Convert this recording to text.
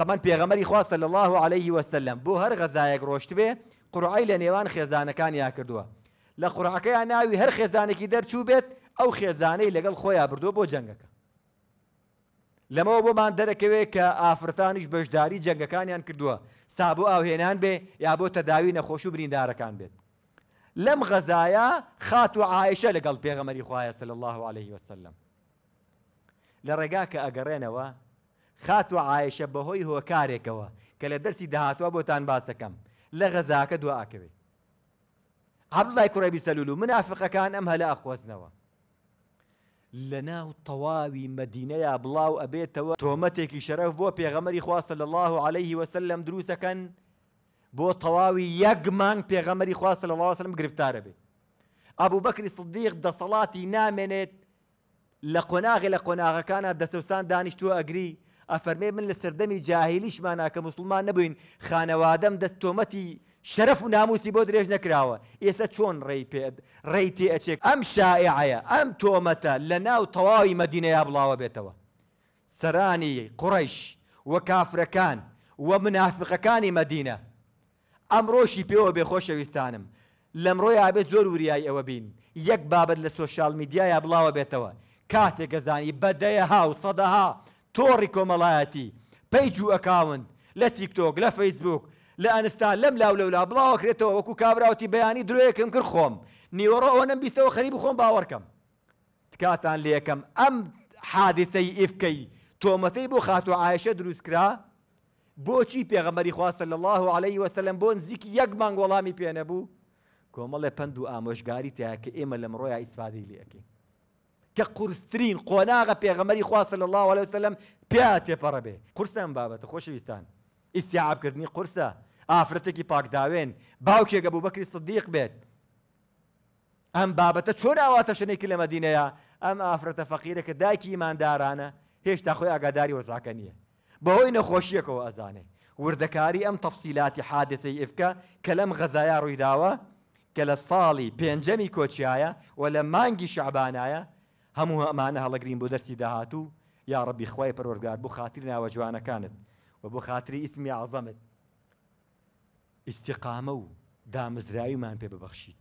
طبعا پێغەمەری خواستە لە الله عليه وسلم بۆ هەر غەزایەک ڕۆشت بێ قڕعی لە نێوان خێزانەکان یا کردووە لە قڕعەکەیان ناوی هەر خێزانێکی دەرچوو بێت ئەو خێزانەی لەگەڵ خۆیان بردووە بۆ جەنگەکە لەمەوە بۆمان دەرەکەوێت کە ئافرەتانیش بەشداری جەنگەکانیان کردووە سابوو ئاوهێنان بێ یا بۆ تەداوی نەخۆش و بریندارەکان بێت لەم غەزایە خات و عیشە لەگەڵ پێغەمەری خوایە سل الله عليه وسلم لە ڕێگا کە ئەگەڕێنەوە خات و عایشە بەهۆی هۆکارێکەوە کە لە دەرسی داهاتوە بۆتان باسەکەم لە غەزاکە دوعاکەوێ عبدڵای کوڕێبی سەلول و منافقەکان ئەم هەلا ئەخۆزنەوە لە ناو تەواوی مەدینەیە بڵاو ئەبێتەوە تۆمەتێکی شەرەف بۆ پێغەمەری خواستە لە الله عليه وسلم دروستەکەن بۆ تەواوی یەک مانگ پێغەمەری خواستە لە الله وسلم گرفتارە بێ ئەبوو بەکری صدیق دەسەڵاتی نامێنێت لە قۆناغی لە قۆناغەکانە دەسەوسان دانیشتووە ئەگری ئەفەرمێ من لە سەردەمی جاهلیشمانە کە مسلمان نەبووین خانەوادەم دەست تۆمەتی شەرف و ناموسی بۆ درێژ نەکراوە ئێستا چۆن ڕێی پێت ڕێی تێ ئەچێک ئەم شاععەیە ئەم تۆمەتە لە ناو تەواوی مەدینەیا بڵاوە بێتەوە سەرانی قڕیش وە کافرەکان وە منافقەکانی مەدینە ئەم ڕۆشی پێوە بێخۆشەویستانم لەمڕۆی ئابێت زۆر وریای ئەوە بین یەک بابەت لە سۆشال میدیایە بڵاوە بێتەوە کاتێک گەزانی بەدەیە ها و سەدەها تۆڕی کۆمەڵایەتی پەیج و ئەکاون لە تیکتۆک لە فەیسبوک لە ئەنستا لەم لاو لەولا بڵاوکرێتەوە وەکو کابراوتی بەیانی درۆیەکەم کرد خۆم نیوەڕۆ ئەوەنم بیستەوە خەریب خۆم باوەڕکەم تکاتان لێەکەم ئەم حادسەی ئفکەی تۆمەتەی بۆ خاتو عایشە دروستکرا بۆچی پێغەمەری خواستە لە الله عليه وسلم بۆ نزیکی یەک مانگ وەڵامی پێنەبوو کۆمەڵێ پند و ئامۆژگاری تیاکە ئێمە لەم ڕۆیە ئیسفادی لەکەین کە قورسترین قۆناغە پێغەمەری خواست لە الله عليه وسلم پیا تێپەڕە بێ قرسم بابەتە خۆشویستان ئیسیعابکردنی قرسە ئافرەتێکی پاکداوێن باوکێگە بوو بەکری صدیق بێت ئەم بابەتە چۆن ئاواتە شنێکی لە مەدینەیە ئەم ئافرەتە فەقیرە کە دایکی ئماندارانە هێشتا خۆی ئاگاداری وەزاکە نییە بەهۆی نەخۆشیەکەەوە ئەزانێ وردەکاری ئەم تەفسیلاتی حادثەی ئفکە کە لەم غەزایە ڕوویداوە کە لە ساڵی پێنجەمی کۆچیایە و لە مانگی شعبانایە هەموو ئەمانە هەڵەگرین بۆ دەستی داهاتوو یا ڕبی خی پەرۆرگار بۆ خاتری ناوە جوانەکانت و بۆ خاتری ئیسمی عزەمت ئیسیقامە و دامزراویمان پێ ببەخشیت.